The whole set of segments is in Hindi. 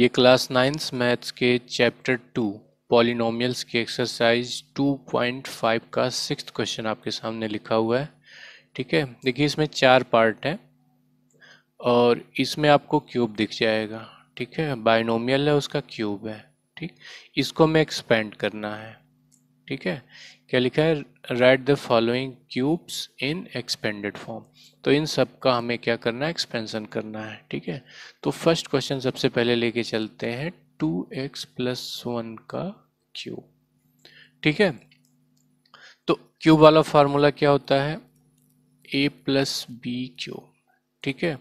ये क्लास नाइन्थ मैथ्स के चैप्टर टू पॉलिनोमियल्स की एक्सरसाइज 2.5 का सिक्स क्वेश्चन आपके सामने लिखा हुआ है ठीक है देखिए इसमें चार पार्ट हैं और इसमें आपको क्यूब दिख जाएगा ठीक है बाइनोमियल है उसका क्यूब है ठीक इसको हमें एक्सपेंड करना है ठीक है क्या लिखा है write the following cubes in expanded form तो इन सब का हमें क्या करना है एक्सपेंशन करना है ठीक है तो फर्स्ट क्वेश्चन सबसे पहले लेके चलते हैं टू एक्स प्लस वन का क्यूब ठीक है तो क्यूब वाला फार्मूला क्या होता है ए प्लस बी क्यूब ठीक है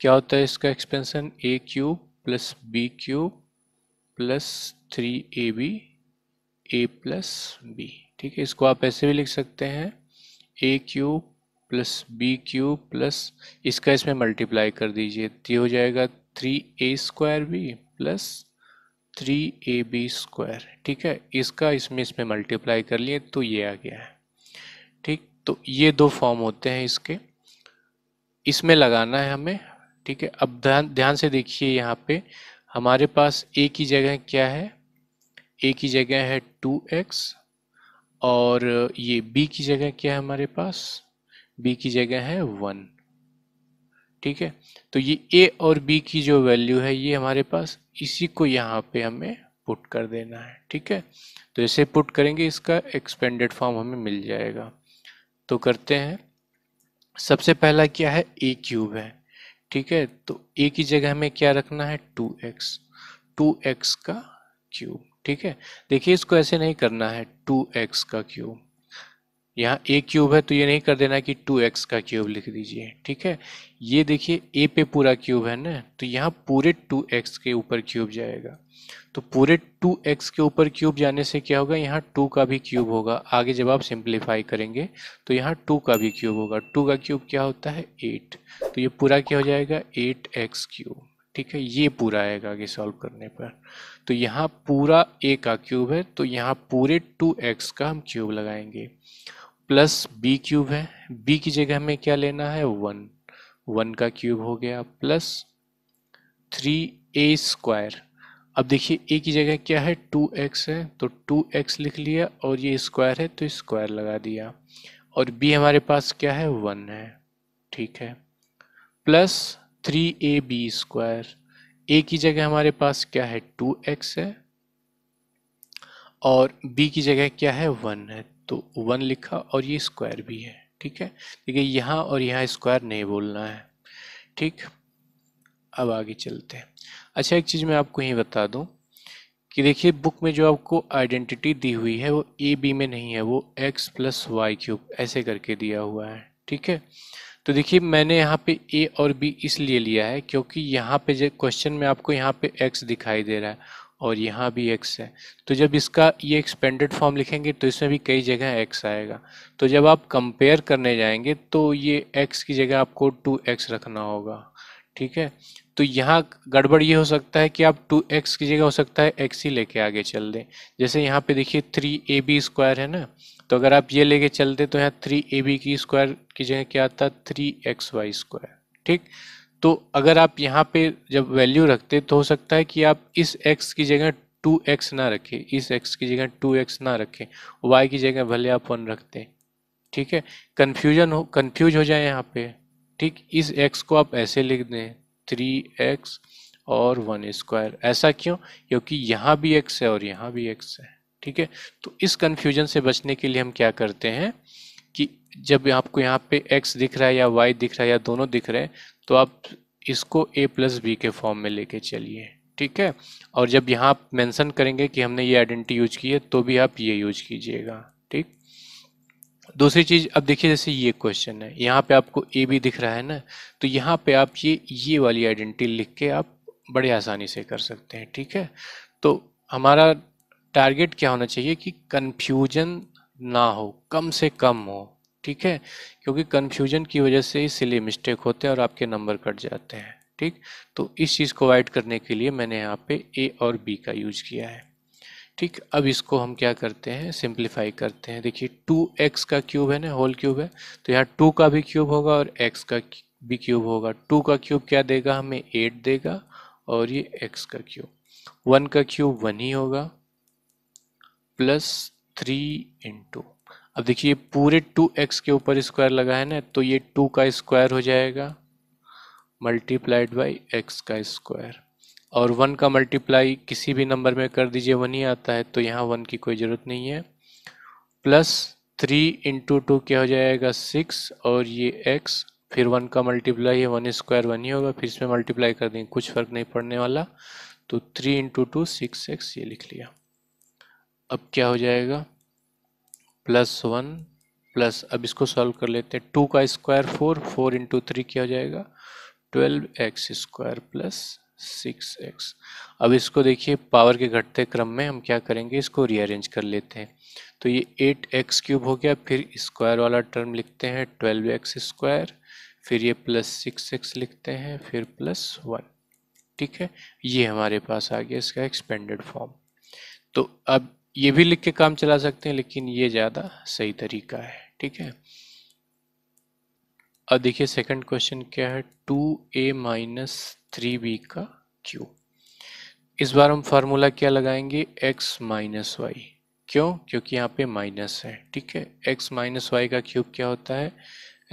क्या होता है इसका expansion A cube plus B cube plus three A B A plus B ठीक है इसको आप ऐसे भी लिख सकते हैं A cube plus B cube plus इसका इसमें मल्टीप्लाई कर दीजिए तो हो जाएगा three A square B plus three A B square ठीक है इसका इसमें इसमें मल्टीप्लाई कर लिए तो ये आ गया है ठीक तो ये दो फॉर्म होते हैं इसके इसमें लगाना है हमें ठीक है अब ध्यान ध्यान से देखिए यहाँ पे हमारे पास ए की जगह क्या है ए की जगह है टू एक्स और ये बी की जगह क्या है हमारे पास बी की जगह है वन ठीक है तो ये ए और बी की जो वैल्यू है ये हमारे पास इसी को यहाँ पे हमें पुट कर देना है ठीक है तो इसे पुट करेंगे इसका एक्सपेंडेड फॉर्म हमें मिल जाएगा तो करते हैं सबसे पहला क्या है ए क्यूब है ठीक है तो ए की जगह हमें क्या रखना है टू एक्स टू एक्स का क्यूब ठीक है देखिए इसको ऐसे नहीं करना है टू एक्स का क्यूब यहाँ ए क्यूब है तो ये नहीं कर देना कि टू एक्स का क्यूब लिख दीजिए ठीक है ये देखिए ए पे पूरा क्यूब है ना तो यहाँ पूरे टू एक्स के ऊपर क्यूब जाएगा तो पूरे टू एक्स के ऊपर क्यूब जाने से क्या होगा यहाँ टू का भी क्यूब होगा आगे जब आप सिंप्लीफाई करेंगे तो यहाँ टू का भी क्यूब होगा टू का क्यूब क्या होता है एट तो ये पूरा क्या हो जाएगा एट एक्स क्यूब ठीक है ये पूरा आएगा आगे सॉल्व करने पर तो यहाँ पूरा ए का क्यूब है तो यहाँ पूरे टू एक्स का हम क्यूब लगाएंगे प्लस बी क्यूब है बी की जगह हमें क्या लेना है वन वन का क्यूब हो गया प्लस थ्री ए स्क्वायर अब देखिए ए की जगह क्या है टू एक्स है तो टू एक्स लिख लिया और ये स्क्वायर है तो स्क्वायर लगा दिया और बी हमारे पास क्या है वन है ठीक है plus three A B square A की जगह हमारे पास क्या है टू एक्स है और बी की जगह क्या है वन है तो वन लिखा और ये स्क्वायर भी है ठीक है देखिए यहाँ और यहाँ स्क्वायर नहीं बोलना है ठीक अब आगे चलते हैं अच्छा एक चीज़ मैं आपको यही बता दूँ कि देखिए बुक में जो आपको आइडेंटिटी दी हुई है वो ए बी में नहीं है वो एक्स प्लस वाई क्यूब ऐसे करके दिया हुआ है ठीक है तो देखिए मैंने यहाँ पे ए और बी इसलिए लिया है क्योंकि यहाँ पे जो क्वेश्चन में आपको यहाँ पे एक्स दिखाई दे रहा है और यहाँ भी एक्स है तो जब इसका ये एक्सपेंडेड फॉर्म लिखेंगे तो इसमें भी कई जगह एक्स आएगा तो जब आप कंपेयर करने जाएंगे तो ये एक्स की जगह आपको टू एक्स रखना होगा ठीक है तो यहाँ गड़बड़ ये हो सकता है कि आप टू एक्स की जगह हो सकता है एक्स ही लेके आगे चल दें जैसे यहाँ पे देखिए थ्री ए बी स्क्वायर है ना तो अगर आप ये लेके चलते तो यहाँ थ्री ए बी की स्क्वायर की जगह क्या आता थ्री एक्स वाई स्क्वायर ठीक तो अगर आप यहाँ पे जब वैल्यू रखते तो हो सकता है कि आप इस एक्स की जगह टू एक्स ना रखें इस एक्स की जगह टू एक्स ना रखें वाई की जगह भले आप वन रखते ठीक है कन्फ्यूजन हो कन्फ्यूज हो जाए यहाँ पे ठीक इस एक्स को आप ऐसे लिख दें थ्री एक्स और वन स्क्वायर ऐसा क्यों क्योंकि यहाँ भी एक्स है और यहाँ भी एक्स है ठीक है तो इस कन्फ्यूजन से बचने के लिए हम क्या करते हैं कि जब आपको यहाँ पे x दिख रहा है या y दिख रहा है या दोनों दिख रहे हैं तो आप इसको a प्लस बी के फॉर्म में लेके चलिए ठीक है और जब यहाँ आप मैंसन करेंगे कि हमने ये आइडेंटिटी यूज की है तो भी आप ये यूज कीजिएगा ठीक दूसरी चीज़ अब देखिए जैसे ये क्वेश्चन है यहाँ पे आपको ए भी दिख रहा है ना तो यहाँ पे आप ये ये वाली आइडेंटिटी लिख के आप बड़े आसानी से कर सकते हैं ठीक है तो हमारा टारगेट क्या होना चाहिए कि कन्फ्यूजन ना हो कम से कम हो ठीक है क्योंकि कन्फ्यूजन की वजह से ही सिली मिस्टेक होते हैं और आपके नंबर कट जाते हैं ठीक तो इस चीज़ को अवॉइड करने के लिए मैंने यहाँ पे ए और बी का यूज किया है ठीक अब इसको हम क्या करते हैं सिंप्लीफाई करते हैं देखिए टू एक्स का क्यूब है ना होल क्यूब है तो यहाँ टू का भी क्यूब होगा और एक्स का भी क्यूब होगा टू का क्यूब क्या देगा हमें एट देगा और ये एक्स का क्यूब वन का क्यूब वन ही होगा प्लस थ्री इंटू अब देखिए पूरे टू एक्स के ऊपर स्क्वायर लगा है ना तो ये टू का स्क्वायर हो जाएगा मल्टीप्लाइड बाई एक्स का स्क्वायर और वन का मल्टीप्लाई किसी भी नंबर में कर दीजिए वन ही आता है तो यहाँ वन की कोई ज़रूरत नहीं है प्लस थ्री इंटू टू क्या हो जाएगा सिक्स और ये एक्स फिर वन का मल्टीप्लाई है वन स्क्वायर वन ही होगा फिर इसमें मल्टीप्लाई कर देंगे कुछ फ़र्क नहीं पड़ने वाला तो three into two six X ये लिख लिया अब क्या हो जाएगा प्लस वन प्लस अब इसको सॉल्व कर लेते हैं टू का square four four into three क्या हो जाएगा twelve X square plus six X अब इसको देखिए पावर के घटते क्रम में हम क्या करेंगे इसको रीअरेंज कर लेते हैं तो ये एट एक्स क्यूब हो गया फिर स्क्वायर वाला टर्म लिखते हैं ट्वेल्व एक्स स्क्वायर फिर ये प्लस सिक्स एक्स लिखते हैं फिर प्लस वन ठीक है ये हमारे पास आ गया इसका एक्सपेंडेड फॉर्म तो अब ये भी लिख के काम चला सकते हैं लेकिन ये ज़्यादा सही तरीका है ठीक है अब देखिए सेकंड क्वेश्चन क्या है two A minus three B का क्यू इस बार हम फार्मूला क्या लगाएंगे एक्स माइनस वाई क्यों क्योंकि यहाँ पे माइनस है ठीक है एक्स माइनस वाई का क्यूब क्या होता है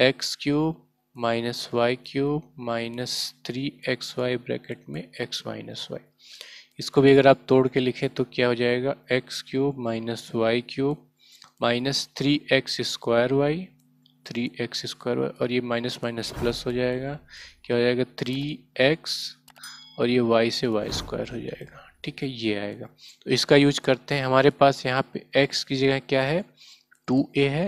X cube minus Y cube minus three X Y bracket में एक्स माइनस वाई इसको भी अगर आप तोड़ के लिखें तो क्या हो जाएगा X cube minus Y cube minus three X square Y three X square Y और ये माइनस माइनस प्लस हो जाएगा क्या हो जाएगा थ्री एक्स और ये वाई से वाई स्क्वायर हो जाएगा ठीक है ये आएगा तो इसका यूज करते हैं हमारे पास यहाँ पे एक्स की जगह क्या है टू ए है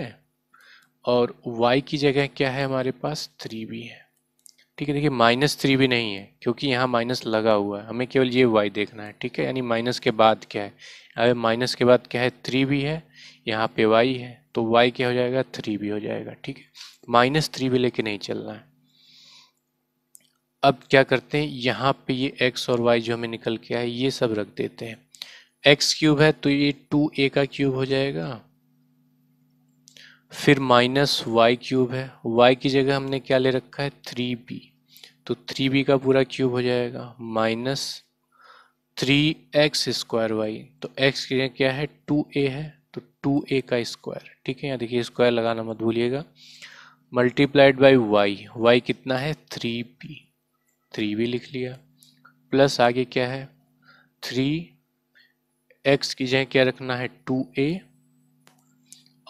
और वाई की जगह क्या है हमारे पास थ्री बी है ठीक है देखिए माइनस थ्री भी नहीं है क्योंकि यहाँ माइनस लगा हुआ है हमें केवल ये वाई देखना है ठीक है यानी माइनस के बाद क्या है अब माइनस के बाद क्या है थ्री भी है यहाँ पे वाई है तो वाई क्या हो जाएगा थ्री भी हो जाएगा ठीक है माइनस थ्री भी लेके नहीं चलना है अब क्या करते हैं यहाँ पे ये एक्स और वाई जो हमें निकल के आए ये सब रख देते हैं एक्स क्यूब है तो ये टू ए का क्यूब हो जाएगा फिर माइनस वाई क्यूब है वाई की जगह हमने क्या ले रखा है थ्री बी तो थ्री बी का पूरा क्यूब हो जाएगा minus three X square Y तो एक्स की जगह क्या है टू ए है तो टू ए का स्क्वायर ठीक है यहाँ देखिए स्क्वायर लगाना मत भूलिएगा मल्टीप्लाइड बाई वाई वाई कितना है थ्री बी थ्री बी लिख लिया प्लस आगे क्या है थ्री एक्स की जगह क्या रखना है टू ए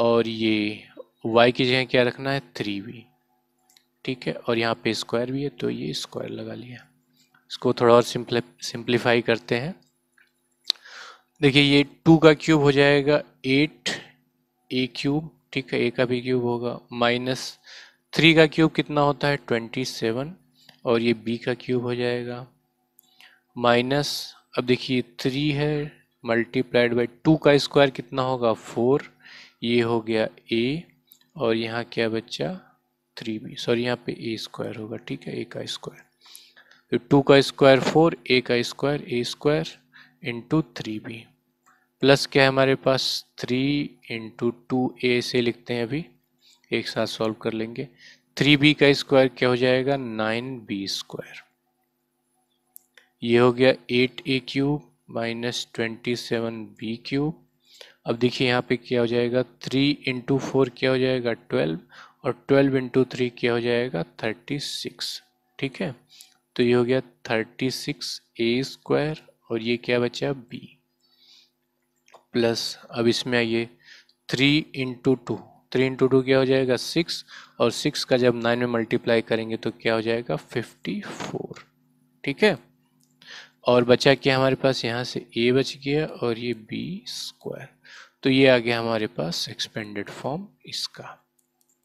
और ये वाई की जगह क्या रखना है थ्री बी ठीक है और यहाँ पे स्क्वायर भी है तो ये स्क्वायर लगा लिया इसको थोड़ा और सिंप्लीफाई करते हैं देखिए ये टू का क्यूब हो जाएगा एट ए क्यूब ठीक है ए का भी क्यूब होगा माइनस थ्री का क्यूब कितना होता है ट्वेंटी सेवन और ये बी का क्यूब हो जाएगा माइनस अब देखिए थ्री है मल्टीप्लाइड बाई टू का स्क्वायर कितना होगा फोर ये हो गया ए और यहाँ क्या बच्चा थ्री बी सॉरी यहाँ पे ए स्क्वायर होगा ठीक है ए तो का स्क्वायर फिर टू का स्क्वायर फोर ए का square A square into three B plus क्या है हमारे पास थ्री इंटू टू ए से लिखते हैं अभी एक साथ सॉल्व कर लेंगे थ्री बी का स्क्वायर क्या हो जाएगा नाइन बी स्क्वायर ये हो गया eight A cube minus twenty seven B cube अब देखिए यहाँ पे क्या हो जाएगा थ्री इंटू फोर क्या हो जाएगा ट्वेल्व और ट्वेल्व इंटू थ्री क्या हो जाएगा थर्टी सिक्स ठीक है तो ये हो गया थर्टी सिक्स ए स्क्वायर और ये क्या बचा बी प्लस अब इसमें आइए three into two three into two क्या हो जाएगा सिक्स और सिक्स का जब नाइन में मल्टीप्लाई करेंगे तो क्या हो जाएगा फिफ्टी फोर ठीक है और बचा क्या हमारे पास यहाँ से ए बच गया और ये बी स्क्वायर तो ये आ गया हमारे पास एक्सपेंडेड फॉर्म इसका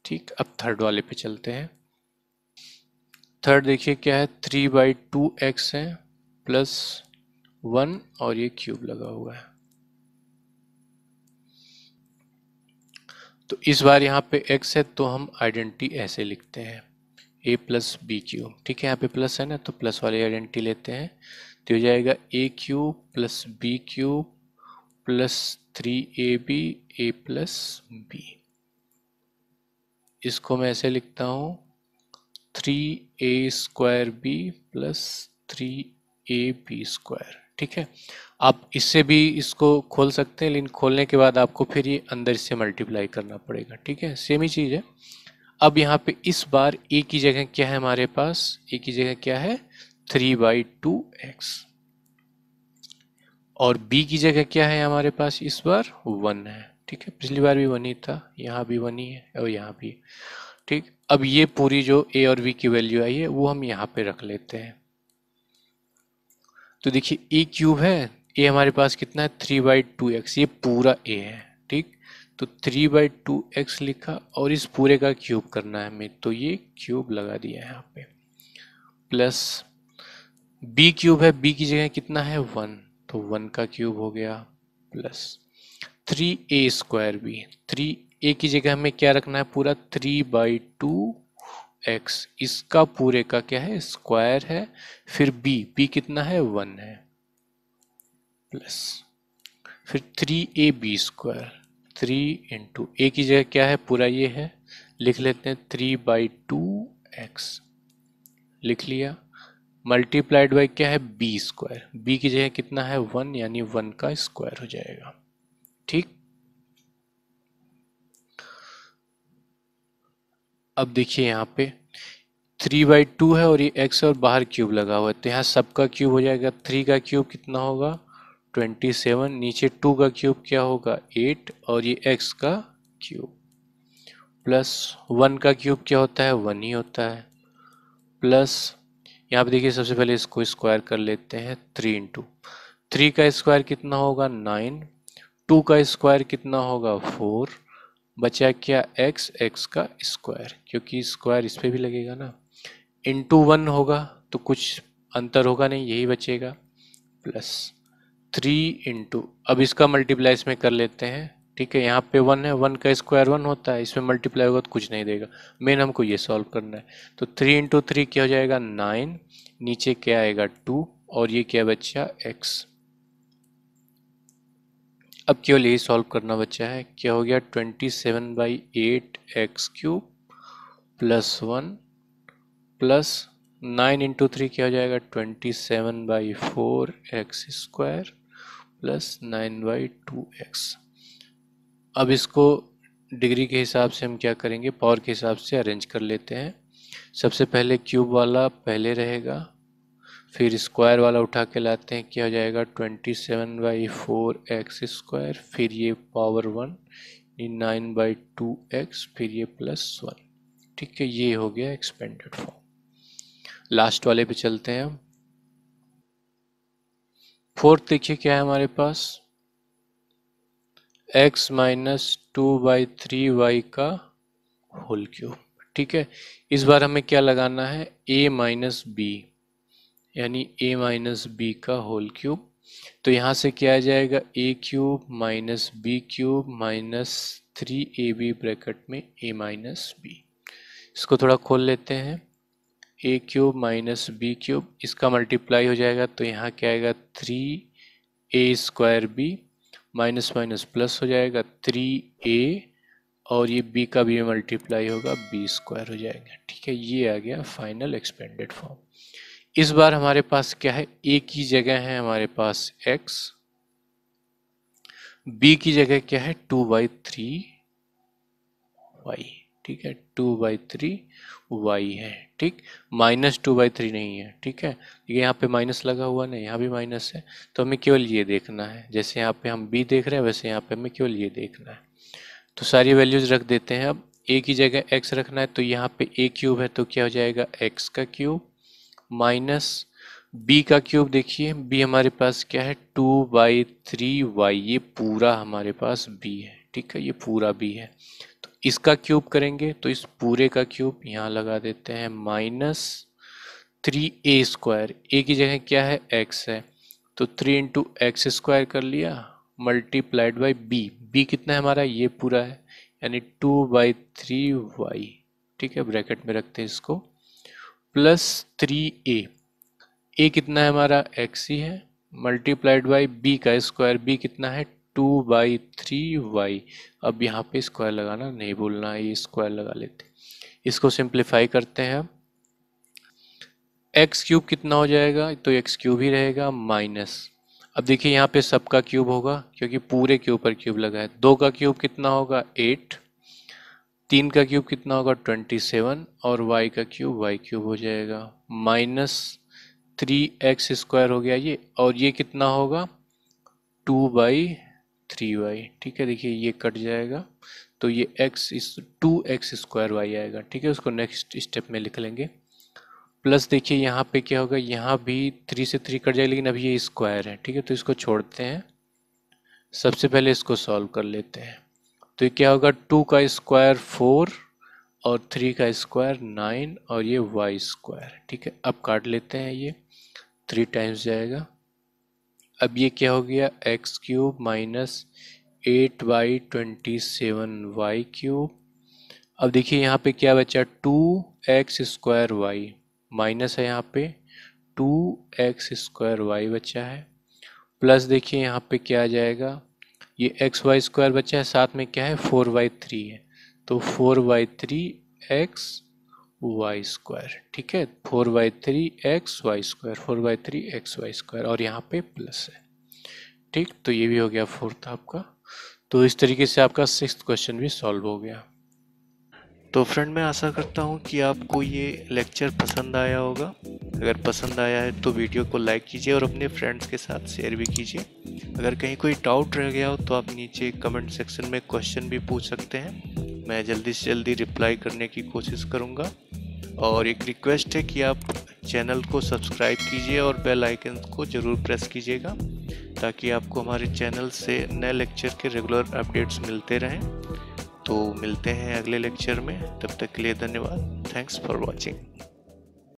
ठीक अब थर्ड वाले पे चलते हैं थर्ड देखिए क्या है थ्री बाई टू एक्स है प्लस वन और ये क्यूब लगा हुआ है तो इस बार यहाँ पे x है तो हम आइडेंटिटी ऐसे लिखते हैं a प्लस बी क्यूब ठीक है यहाँ पे प्लस है ना तो प्लस वाली आइडेंटिटी लेते हैं तो हो जाएगा A cube plus B cube plus three A B A plus B इसको मैं ऐसे लिखता हूँ three A square B plus three A B square ठीक है आप इससे भी इसको खोल सकते हैं लेकिन खोलने के बाद आपको फिर ये अंदर से मल्टीप्लाई करना पड़ेगा ठीक है सेम ही चीज़ है अब यहाँ पे इस बार ए की जगह क्या है हमारे पास ए की जगह क्या है थ्री बाई टू एक्स और बी की जगह क्या है हमारे पास इस बार वन है ठीक है पिछली बार भी वन ही था यहाँ भी वन ही है और यहाँ भी ठीक अब ये पूरी जो ए और बी की वैल्यू आई है वो हम यहाँ पे रख लेते हैं तो देखिए ए e क्यूब है ए हमारे पास कितना है थ्री बाई टू एक्स ये पूरा ए है ठीक तो थ्री बाई टू एक्स लिखा और इस पूरे का क्यूब करना है हमें तो ये क्यूब लगा दिया है यहाँ पे प्लस बी क्यूब है बी की जगह कितना है वन तो वन का क्यूब हो गया प्लस थ्री ए स्क्वायर भी थ्री ए की जगह हमें क्या रखना है पूरा थ्री बाई टू एक्स इसका पूरे का क्या है स्क्वायर है फिर बी बी कितना है वन है प्लस फिर three A B square three into A की जगह क्या है पूरा ये है लिख लेते हैं थ्री बाई टू एक्स लिख लिया मल्टीप्लाइड बाई क्या है बी स्क्वायर बी की जगह कितना है वन यानी वन का स्क्वायर हो जाएगा ठीक अब देखिए यहाँ पे थ्री बाई टू है और ये एक्स और बाहर क्यूब लगा हुआ है तो यहाँ सबका क्यूब हो जाएगा थ्री का क्यूब कितना होगा ट्वेंटी सेवन नीचे टू का क्यूब क्या होगा एट और ये एक्स का क्यूब प्लस वन का क्यूब क्या होता है वन ही होता है प्लस यहाँ पे देखिए सबसे पहले इसको स्क्वायर कर लेते हैं थ्री इंटू थ्री का स्क्वायर कितना होगा नाइन टू का स्क्वायर कितना होगा फोर बचा क्या एक्स एक्स का स्क्वायर क्योंकि स्क्वायर इस पर भी लगेगा ना इंटू वन होगा तो कुछ अंतर होगा नहीं यही बचेगा प्लस थ्री इंटू अब इसका मल्टीप्लाई इसमें कर लेते हैं ठीक है यहाँ पे वन है वन का स्क्वायर वन होता है इसमें मल्टीप्लाई होगा तो कुछ नहीं देगा मेन हमको ये सॉल्व करना है तो थ्री इंटू थ्री क्या हो जाएगा नाइन नीचे क्या आएगा टू और ये क्या बच्चा एक्स अब केवल यही सॉल्व करना बच्चा है क्या हो गया twenty seven by eight X cube plus one plus nine into three क्या हो जाएगा twenty seven by four X square plus nine by two X अब इसको डिग्री के हिसाब से हम क्या करेंगे पावर के हिसाब से अरेंज कर लेते हैं सबसे पहले क्यूब वाला पहले रहेगा फिर स्क्वायर वाला उठा के लाते हैं क्या हो जाएगा twenty seven by four X square फिर ये power one nine by two X फिर ये प्लस वन ठीक है ये हो गया एक्सपेंडेड फॉर्म लास्ट वाले पे चलते हैं हम फोर्थ देखिए क्या है हमारे पास X minus two by three Y का होल क्यूब ठीक है इस बार हमें क्या लगाना है ए माइनस बी यानी ए माइनस बी का होल क्यूब तो यहाँ से क्या आ जाएगा A cube minus B cube minus three A B bracket में ए माइनस बी इसको थोड़ा खोल लेते हैं A cube minus B cube इसका मल्टीप्लाई हो जाएगा तो यहाँ क्या आएगा three A square B minus minus plus हो जाएगा थ्री ए और ये बी का भी मल्टीप्लाई होगा बी स्क्वायर हो जाएगा ठीक है ये आ गया फाइनल एक्सपेंडेड फॉर्म इस बार हमारे पास क्या है ए की जगह है हमारे पास एक्स बी की जगह क्या है टू बाई थ्री वाई ठीक है टू बाई थ्री वाई है ठीक माइनस टू बाई थ्री नहीं है ठीक है यहाँ पे माइनस लगा हुआ नहीं यहाँ भी माइनस है तो हमें केवल ये देखना है जैसे यहाँ पे हम बी देख रहे हैं वैसे यहाँ पे हमें केवल ये देखना है तो सारी वैल्यूज रख देते हैं अब ए की जगह एक्स रखना है तो यहाँ पे ए क्यूब है तो क्या हो जाएगा एक्स का क्यूब माइनस बी का क्यूब देखिए बी हमारे पास क्या है टू बाई थ्री वाई ये पूरा हमारे पास बी है ठीक है ये पूरा बी है इसका क्यूब करेंगे तो इस पूरे का क्यूब यहाँ लगा देते हैं minus three A square A की जगह क्या है एक्स है तो थ्री इंटू एक्स स्क्वायर कर लिया मल्टीप्लाइड बाई बी बी कितना है हमारा ये पूरा है यानी टू बाई थ्री वाई ठीक है ब्रैकेट में रखते हैं इसको प्लस थ्री ए ए कितना है हमारा एक्स ही है मल्टीप्लाइड बाई बी का स्क्वायर बी कितना है टू बाई थ्री वाई अब यहाँ पे स्क्वायर लगाना नहीं भूलना ये स्क्वायर लगा लेते इसको सिंप्लीफाई करते हैं एक्स क्यूब कितना हो जाएगा तो एक्स क्यूब ही रहेगा माइनस अब देखिए यहाँ पे सबका क्यूब होगा क्योंकि पूरे के ऊपर क्यूब लगा है दो का क्यूब कितना होगा एट तीन का क्यूब कितना होगा ट्वेंटी सेवन और वाई का क्यूब वाई क्यूब हो जाएगा माइनस थ्री एक्स स्क्वायर हो गया ये और ये कितना होगा टू बाई थ्री वाई ठीक है देखिए ये कट जाएगा तो ये एक्स इस टू एक्स स्क्वायर वाई आएगा ठीक है उसको नेक्स्ट स्टेप में लिख लेंगे प्लस देखिए यहाँ पे क्या होगा यहाँ भी थ्री से थ्री कट जाएगा लेकिन अभी ये स्क्वायर है ठीक है तो इसको छोड़ते हैं सबसे पहले इसको सॉल्व कर लेते हैं तो ये क्या होगा टू का स्क्वायर फोर और थ्री का स्क्वायर नाइन और ये वाई स्क्वायर ठीक है अब काट लेते हैं ये थ्री टाइम्स जाएगा अब ये क्या हो गया X cube minus eight Y twenty seven Y cube अब देखिए यहाँ पे क्या बचा two X square Y minus है यहाँ पे टू एक्स स्क्वायर वाई बचा है प्लस देखिए यहाँ पे क्या आ जाएगा ये एक्स वाई स्क्वायर बचा है साथ में क्या है फोर वाई थ्री है तो four Y three X Y square ठीक है four by three X Y square four by three X Y square और यहाँ पे प्लस है ठीक तो ये भी हो गया फोर्थ आपका तो इस तरीके से आपका सिक्स क्वेश्चन भी सॉल्व हो गया तो फ्रेंड मैं आशा करता हूँ कि आपको ये लेक्चर पसंद आया होगा अगर पसंद आया है तो वीडियो को लाइक कीजिए और अपने फ्रेंड्स के साथ शेयर भी कीजिए अगर कहीं कोई डाउट रह गया हो तो आप नीचे कमेंट सेक्शन में क्वेश्चन भी पूछ सकते हैं मैं जल्दी से जल्दी रिप्लाई करने की कोशिश करूँगा और एक रिक्वेस्ट है कि आप चैनल को सब्सक्राइब कीजिए और बेल आइकन को ज़रूर प्रेस कीजिएगा ताकि आपको हमारे चैनल से नए लेक्चर के रेगुलर अपडेट्स मिलते रहें तो मिलते हैं अगले लेक्चर में तब तक के लिए धन्यवाद थैंक्स फॉर वॉचिंग